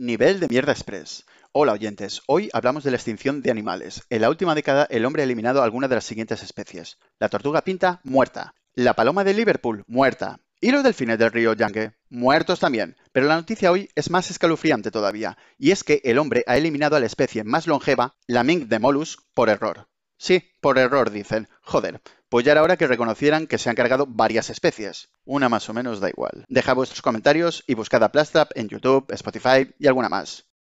Nivel de Mierda Express. Hola oyentes, hoy hablamos de la extinción de animales. En la última década el hombre ha eliminado algunas de las siguientes especies. La tortuga pinta, muerta. La paloma de Liverpool, muerta. Y los delfines del río Yangue, muertos también. Pero la noticia hoy es más escalofriante todavía, y es que el hombre ha eliminado a la especie más longeva, la mink de molus, por error. Sí, por error, dicen. Joder, pues ya era hora que reconocieran que se han cargado varias especies. Una más o menos da igual. Dejad vuestros comentarios y buscad a Plastrap en YouTube, Spotify y alguna más.